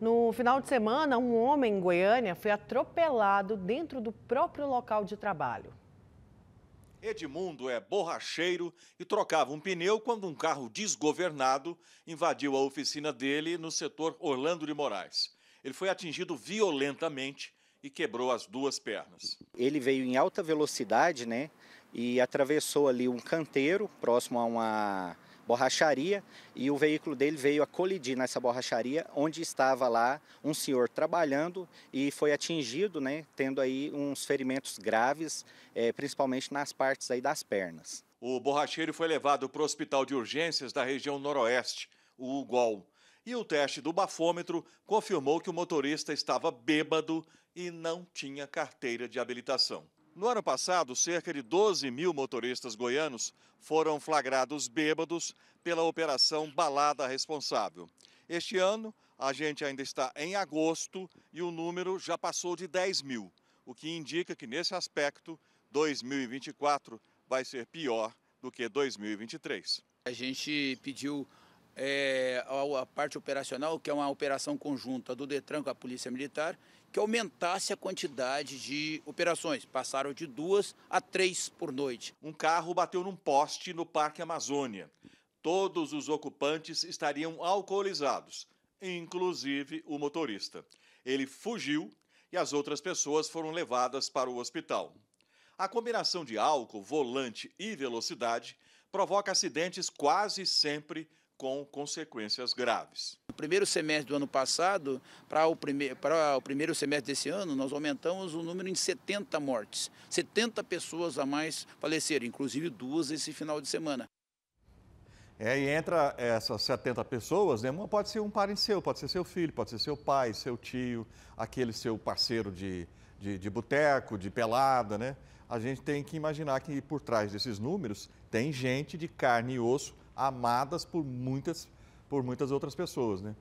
No final de semana, um homem em Goiânia foi atropelado dentro do próprio local de trabalho. Edmundo é borracheiro e trocava um pneu quando um carro desgovernado invadiu a oficina dele no setor Orlando de Moraes. Ele foi atingido violentamente e quebrou as duas pernas. Ele veio em alta velocidade, né? E atravessou ali um canteiro próximo a uma borracharia e o veículo dele veio a colidir nessa borracharia, onde estava lá um senhor trabalhando e foi atingido, né, tendo aí uns ferimentos graves, é, principalmente nas partes aí das pernas. O borracheiro foi levado para o Hospital de Urgências da região Noroeste, o UGOL. E o teste do bafômetro confirmou que o motorista estava bêbado e não tinha carteira de habilitação. No ano passado, cerca de 12 mil motoristas goianos foram flagrados bêbados pela Operação Balada Responsável. Este ano, a gente ainda está em agosto e o número já passou de 10 mil, o que indica que, nesse aspecto, 2024 vai ser pior do que 2023. A gente pediu é, a, a parte operacional, que é uma operação conjunta do DETRAN com a Polícia Militar, que aumentasse a quantidade de operações. Passaram de duas a três por noite. Um carro bateu num poste no Parque Amazônia. Todos os ocupantes estariam alcoolizados, inclusive o motorista. Ele fugiu e as outras pessoas foram levadas para o hospital. A combinação de álcool, volante e velocidade provoca acidentes quase sempre com consequências graves. No primeiro semestre do ano passado, para o, prime para o primeiro semestre desse ano, nós aumentamos o número em 70 mortes. 70 pessoas a mais faleceram, inclusive duas esse final de semana. É, e entra essas 70 pessoas, né? Uma pode ser um parente seu, pode ser seu filho, pode ser seu pai, seu tio, aquele seu parceiro de, de, de boteco, de pelada, né? A gente tem que imaginar que por trás desses números tem gente de carne e osso amadas por muitas, por muitas outras pessoas, né?